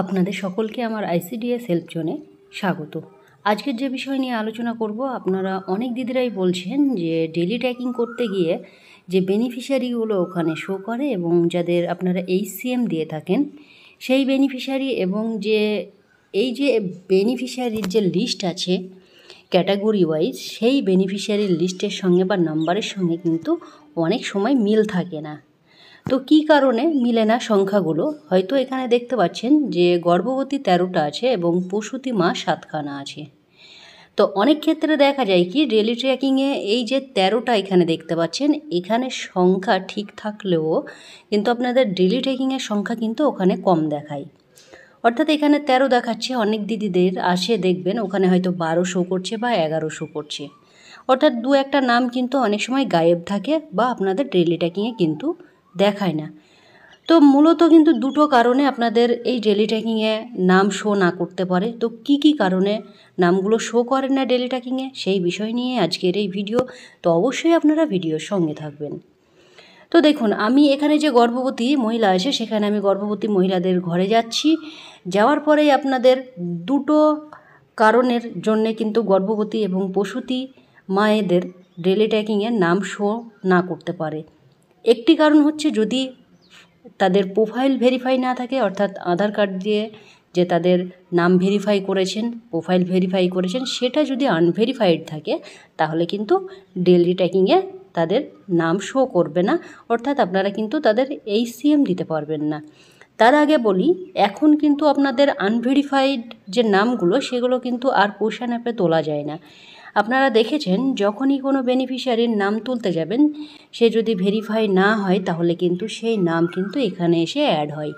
আপনাদের সকলকে আমার আইসিডিএস হেল্প জোনে স্বাগত আজকের যে বিষয় নিয়ে আলোচনা করব আপনারা অনেক দিদিরাই বলছেন যে ডেলি ট্র্যাকিং করতে গিয়ে যে বেনিফিশিয়ারিগুলো ওখানে শো করে এবং যাদের আপনারা এইচসিএম দিয়ে থাকেন সেই বেনিফিশিয়ারি এবং যে এই যে বেনিফিশিয়ারির যে লিস্ট আছে ক্যাটাগরি ওয়াইজ সেই বেনিফিশিয়ারির লিস্টের সঙ্গে বা নাম্বারের সঙ্গে কিন্তু অনেক সময় মিল থাকে না তো কি কারণে মিলে না সংখ্যাগুলো হয়তো এখানে দেখতে পাচ্ছেন যে গর্ভবতী তেরোটা আছে এবং প্রসূতি মা সাতখানা আছে তো অনেক ক্ষেত্রে দেখা যায় কি ডেলি ট্র্যাকিংয়ে এই যে তেরোটা এখানে দেখতে পাচ্ছেন এখানে সংখ্যা ঠিক থাকলেও কিন্তু আপনাদের ডেলি ট্র্যাকিংয়ের সংখ্যা কিন্তু ওখানে কম দেখায় অর্থাৎ এখানে তেরো দেখাচ্ছে অনেক দিদিদের আসে দেখবেন ওখানে হয়তো বারো শো করছে বা এগারো শো করছে অর্থাৎ দু একটা নাম কিন্তু অনেক সময় গায়েব থাকে বা আপনাদের ডেলি ট্র্যাকিংয়ে কিন্তু দেখায় না তো মূলত কিন্তু দুটো কারণে আপনাদের এই ডেলি ট্যাকিংয়ে নাম শো না করতে পারে তো কি কি কারণে নামগুলো শো করেন না ডেলি ট্যাকিংয়ে সেই বিষয় নিয়ে আজকের এই ভিডিও তো অবশ্যই আপনারা ভিডিওর সঙ্গে থাকবেন তো দেখুন আমি এখানে যে গর্ভবতী মহিলা আছে সেখানে আমি গর্ভবতী মহিলাদের ঘরে যাচ্ছি যাওয়ার পরেই আপনাদের দুটো কারণের জন্যে কিন্তু গর্ভবতী এবং প্রসূতি মায়েদের ডেলি ট্যাকিংয়ে নাম শো না করতে পারে একটি কারণ হচ্ছে যদি তাদের প্রোফাইল ভেরিফাই না থাকে অর্থাৎ আধার কার্ড দিয়ে যে তাদের নাম ভেরিফাই করেছেন প্রোফাইল ভেরিফাই করেছেন সেটা যদি আনভেরিফাইড থাকে তাহলে কিন্তু ডেলি ট্যাকিংয়ে তাদের নাম শো করবে না অর্থাৎ আপনারা কিন্তু তাদের এই সিএম দিতে পারবেন না তার আগে বলি এখন কিন্তু আপনাদের আনভেরিফাইড যে নামগুলো সেগুলো কিন্তু আর পোষণ অ্যাপে তোলা যায় না আপনারা দেখেছেন যখনই কোনো বেনিফিশিয়ারির নাম তুলতে যাবেন সে যদি ভেরিফাই না হয় তাহলে কিন্তু সেই নাম কিন্তু এখানে এসে অ্যাড হয়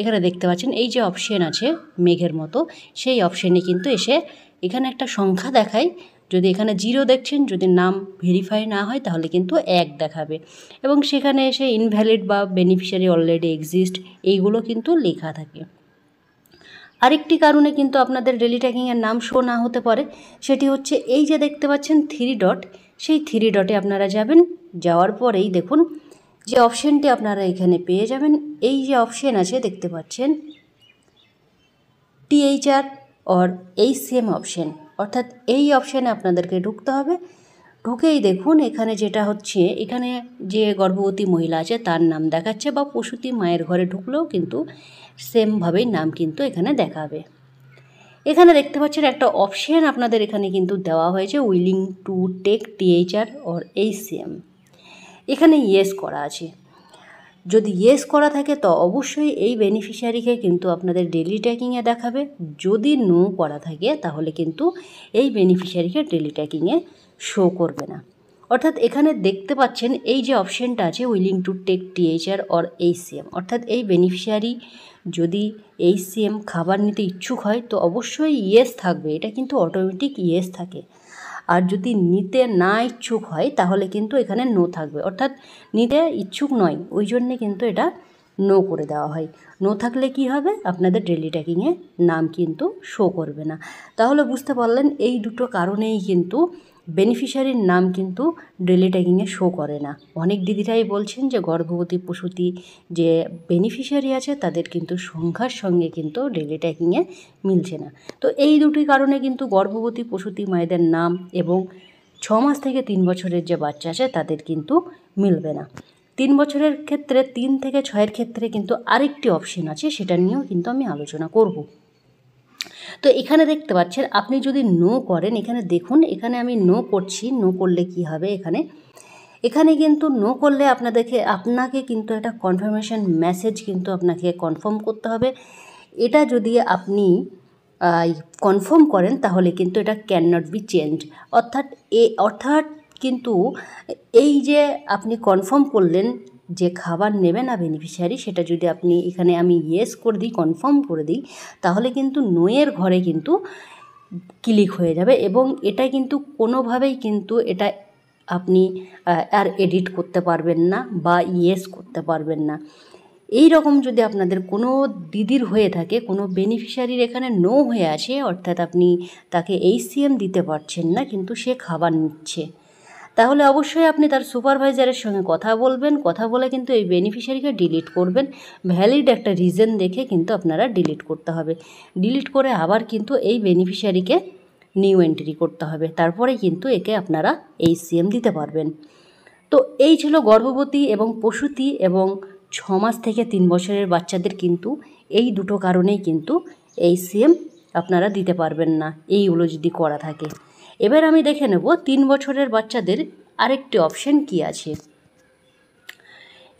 এখানে দেখতে পাচ্ছেন এই যে অপশন আছে মেঘের মতো সেই অপশনে কিন্তু এসে এখানে একটা সংখ্যা দেখায় যদি এখানে জিরো দেখছেন যদি নাম ভেরিফাই না হয় তাহলে কিন্তু এক দেখাবে এবং সেখানে এসে ইনভ্যালিড বা বেনিফিশিয়ারি অলরেডি এক্সিস্ট এইগুলো কিন্তু লেখা থাকে আরেকটি কারণে কিন্তু আপনাদের ডেলি ট্যাকিংয়ের নাম শো না হতে পারে সেটি হচ্ছে এই যে দেখতে পাচ্ছেন থ্রি ডট সেই থ্রি ডটে আপনারা যাবেন যাওয়ার পরেই দেখুন যে অপশানটি আপনারা এখানে পেয়ে যাবেন এই যে অপশান আছে দেখতে পাচ্ছেন টিএইচআর অর এই সেম অপশান অর্থাৎ এই অপশানে আপনাদেরকে ঢুকতে হবে ঢুকেই দেখুন এখানে যেটা হচ্ছে এখানে যে গর্ভবতী মহিলা আছে তার নাম দেখাচ্ছে বা প্রসূতি মায়ের ঘরে ঢুকলেও কিন্তু সেমভাবেই নাম কিন্তু এখানে দেখাবে এখানে দেখতে পাচ্ছেন একটা অপশান আপনাদের এখানে কিন্তু দেওয়া হয়েছে willing to take THR or HCM এখানে ইয়েস করা আছে যদি ইয়েস করা থাকে তো অবশ্যই এই বেনিফিশিয়ারিকে কিন্তু আপনাদের ডেলি ট্যাকিংয়ে দেখাবে যদি নো করা থাকে তাহলে কিন্তু এই বেনিফিশিয়ারিকে ডেলি ট্যাকিংয়ে শো করবে না অর্থাৎ এখানে দেখতে পাচ্ছেন এই যে অপশানটা আছে willing to take THR or HCM অর্থাৎ এই বেনিফিশিয়ারি যদি এইসিএম খাবার নিতে ইচ্ছুক হয় তো অবশ্যই ইয়েস থাকবে এটা কিন্তু অটোমেটিক ইয়েস থাকে আর যদি নিতে না ইচ্ছুক হয় তাহলে কিন্তু এখানে নো থাকবে অর্থাৎ নিতে ইচ্ছুক নয় ওই জন্যে কিন্তু এটা নো করে দেওয়া হয় নো থাকলে কি হবে আপনাদের ডেলি ট্যাকিংয়ে নাম কিন্তু শো করবে না তাহলে বুঝতে পারলেন এই দুটো কারণেই কিন্তু বেনিফিশিয়ারির নাম কিন্তু ডেলি ট্যাগিংয়ে শো করে না অনেক দিদিরাই বলছেন যে গর্ভবতী প্রসূতি যে বেনিফিশিয়ারি আছে তাদের কিন্তু সংখ্যার সঙ্গে কিন্তু ডেলি ট্যাগিংয়ে মিলছে না তো এই দুটি কারণে কিন্তু গর্ভবতী প্রসূতি মায়েদের নাম এবং ছ মাস থেকে তিন বছরের যে বাচ্চা আছে তাদের কিন্তু মিলবে না তিন বছরের ক্ষেত্রে তিন থেকে ছয়ের ক্ষেত্রে কিন্তু আরেকটি অপশন আছে সেটা নিয়েও কিন্তু আমি আলোচনা করব তো এখানে দেখতে পাচ্ছেন আপনি যদি নো করেন এখানে দেখুন এখানে আমি নো করছি নো করলে কি হবে এখানে এখানে কিন্তু নো করলে আপনাদেরকে আপনাকে কিন্তু একটা কনফার্মেশন মেসেজ কিন্তু আপনাকে কনফার্ম করতে হবে এটা যদি আপনি কনফার্ম করেন তাহলে কিন্তু এটা ক্যান নট বি চেঞ্জ অর্থাৎ এ অর্থাৎ কিন্তু এই যে আপনি কনফার্ম করলেন যে খাবার নেবে না বেনিফিশিয়ারি সেটা যদি আপনি এখানে আমি ইয়েস করে দিই কনফার্ম করে দিই তাহলে কিন্তু নোয়ের ঘরে কিন্তু ক্লিক হয়ে যাবে এবং এটা কিন্তু কোনোভাবেই কিন্তু এটা আপনি আর এডিট করতে পারবেন না বা ইয়েস করতে পারবেন না এই রকম যদি আপনাদের কোনো দিদির হয়ে থাকে কোনো বেনিফিশিয়ারির এখানে নো হয়ে আসে অর্থাৎ আপনি তাকে এইচসিএম দিতে পারছেন না কিন্তু সে খাবার নিচ্ছে তাহলে অবশ্যই আপনি তার সুপারভাইজারের সঙ্গে কথা বলবেন কথা বলে কিন্তু এই বেনিফিশিয়ারিকে ডিলিট করবেন ভ্যালিড একটা রিজন দেখে কিন্তু আপনারা ডিলিট করতে হবে ডিলিট করে আবার কিন্তু এই বেনিফিশিয়ারিকে নিউ এন্ট্রি করতে হবে তারপরে কিন্তু একে আপনারা এই সিএম দিতে পারবেন তো এই ছিল গর্ভবতী এবং পশুতি এবং ছ মাস থেকে তিন বছরের বাচ্চাদের কিন্তু এই দুটো কারণেই কিন্তু এই সিএম আপনারা দিতে পারবেন না এইগুলো যদি করা থাকে এবার আমি দেখে নেব তিন বছরের বাচ্চাদের আরেকটি অপশন কি আছে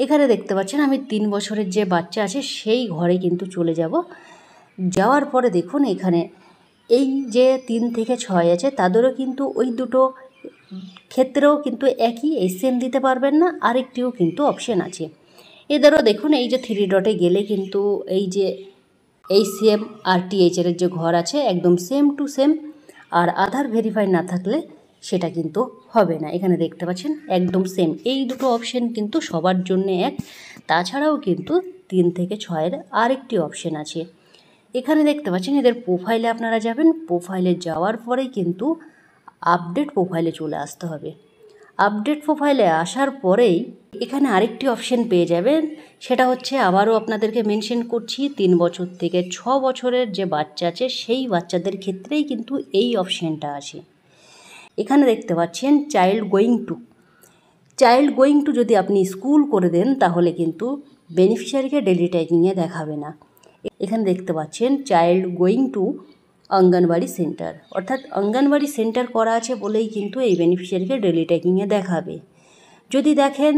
এখানে দেখতে পাচ্ছেন আমি তিন বছরের যে বাচ্চা আছে সেই ঘরে কিন্তু চলে যাব যাওয়ার পরে দেখুন এখানে এই যে তিন থেকে ছয় আছে তাদেরও কিন্তু ওই দুটো ক্ষেত্রেও কিন্তু একই এই সেম দিতে পারবেন না আরেকটিও কিন্তু অপশন আছে এদেরও দেখুন এই যে থ্রি ডটে গেলে কিন্তু এই যে এই সেম আর টি যে ঘর আছে একদম সেম টু সেম আর আধার ভেরিফাই না থাকলে সেটা কিন্তু হবে না এখানে দেখতে পাচ্ছেন একদম সেম এই দুটো অপশন কিন্তু সবার জন্য এক তাছাড়াও কিন্তু তিন থেকে ছয়ের আরেকটি অপশন আছে এখানে দেখতে পাচ্ছেন এদের প্রোফাইলে আপনারা যাবেন প্রোফাইলে যাওয়ার পরেই কিন্তু আপডেট প্রোফাইলে চলে আসতে হবে আপডেট প্রোফাইলে আসার পরেই এখানে আরেকটি অপশন পেয়ে যাবেন সেটা হচ্ছে আবারও আপনাদেরকে মেনশন করছি তিন বছর থেকে ছ বছরের যে বাচ্চা আছে সেই বাচ্চাদের ক্ষেত্রেই কিন্তু এই অপশনটা আছে এখানে দেখতে পাচ্ছেন child going to child going to যদি আপনি স্কুল করে দেন তাহলে কিন্তু বেনিফিশিয়ারিকে ডেলি টাইপিংয়ে দেখাবে না এখানে দেখতে পাচ্ছেন child going to anganwadi centre অর্থাৎ অঙ্গনবাড়ি সেন্টার করা আছে বলেই কিন্তু এই বেনিফিশিয়ারিকে ডেলি ট্যাকিংয়ে দেখাবে যদি দেখেন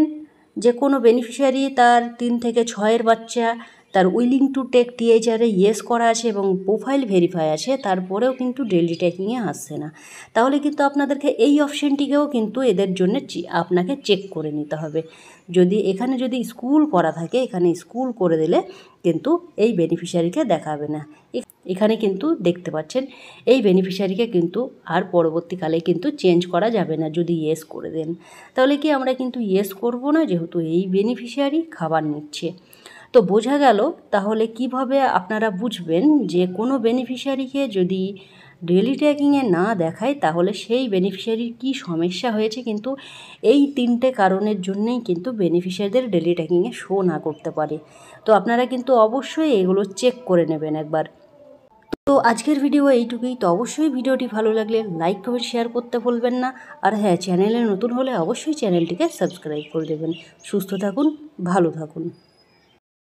যে কোনো বেনিফিশিয়ারি তার তিন থেকে ছয়ের বাচ্চা তার উইলিং টু টেক টিএইচআরে ইয়েস করা আছে এবং প্রোফাইল ভেরিফাই আছে তারপরেও কিন্তু ডেলি ট্যাকিংয়ে আসছে না তাহলে কিন্তু আপনাদেরকে এই অপশানটিকেও কিন্তু এদের জন্য আপনাকে চেক করে নিতে হবে যদি এখানে যদি স্কুল করা থাকে এখানে স্কুল করে দিলে কিন্তু এই বেনিফিশিয়ারিকে দেখাবে না এখানে কিন্তু দেখতে পাচ্ছেন এই বেনিফিশিয়ারিকে কিন্তু আর পরবর্তীকালে কিন্তু চেঞ্জ করা যাবে না যদি ইয়েস করে দেন তাহলে কি আমরা কিন্তু ইয়েস করব না যেহেতু এই বেনিফিশিয়ারি খাবার নিচ্ছে তো বোঝা গেল তাহলে কিভাবে আপনারা বুঝবেন যে কোনো বেনিফিশিয়ারিকে যদি ডেলি ট্র্যাকিংয়ে না দেখায় তাহলে সেই বেনিফিশিয়ারির কি সমস্যা হয়েছে কিন্তু এই তিনটে কারণের জন্যেই কিন্তু বেনিফিশিয়ারিদের ডেলি ট্র্যাকিংয়ে শো না করতে পারে তো আপনারা কিন্তু অবশ্যই এগুলো চেক করে নেবেন একবার তো আজকের ভিডিও এইটুকুই তো অবশ্যই ভিডিওটি ভালো লাগলে লাইক কমেন্ট শেয়ার করতে ভুলবেন না আর হ্যাঁ চ্যানেলে নতুন হলে অবশ্যই চ্যানেলটিকে সাবস্ক্রাইব করে দেবেন সুস্থ থাকুন ভালো থাকুন